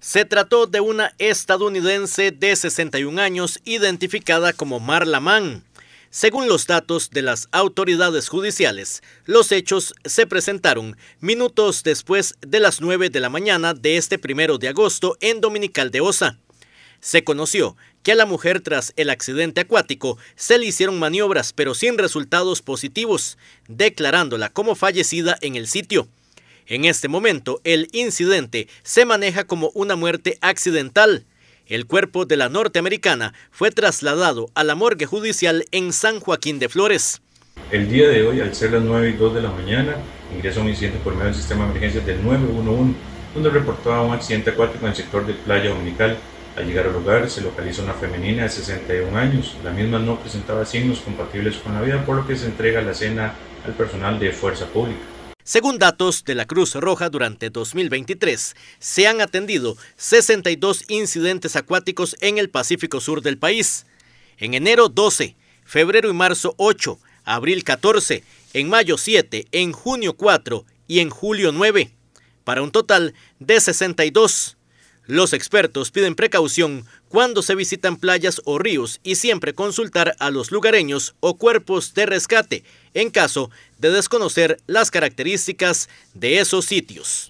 Se trató de una estadounidense de 61 años identificada como Marla Mann. Según los datos de las autoridades judiciales, los hechos se presentaron minutos después de las 9 de la mañana de este primero de agosto en Dominical de Osa. Se conoció que a la mujer tras el accidente acuático se le hicieron maniobras pero sin resultados positivos, declarándola como fallecida en el sitio. En este momento, el incidente se maneja como una muerte accidental. El cuerpo de la norteamericana fue trasladado a la morgue judicial en San Joaquín de Flores. El día de hoy, al ser las 9 y 2 de la mañana, ingresó un incidente por medio del sistema de emergencias del 911, donde reportaba un accidente acuático en el sector de Playa Dominical. Al llegar al lugar se localiza una femenina de 61 años. La misma no presentaba signos compatibles con la vida, por lo que se entrega la cena al personal de Fuerza Pública. Según datos de la Cruz Roja, durante 2023 se han atendido 62 incidentes acuáticos en el Pacífico Sur del país. En enero 12, febrero y marzo 8, abril 14, en mayo 7, en junio 4 y en julio 9, para un total de 62. Los expertos piden precaución cuando se visitan playas o ríos y siempre consultar a los lugareños o cuerpos de rescate en caso de desconocer las características de esos sitios.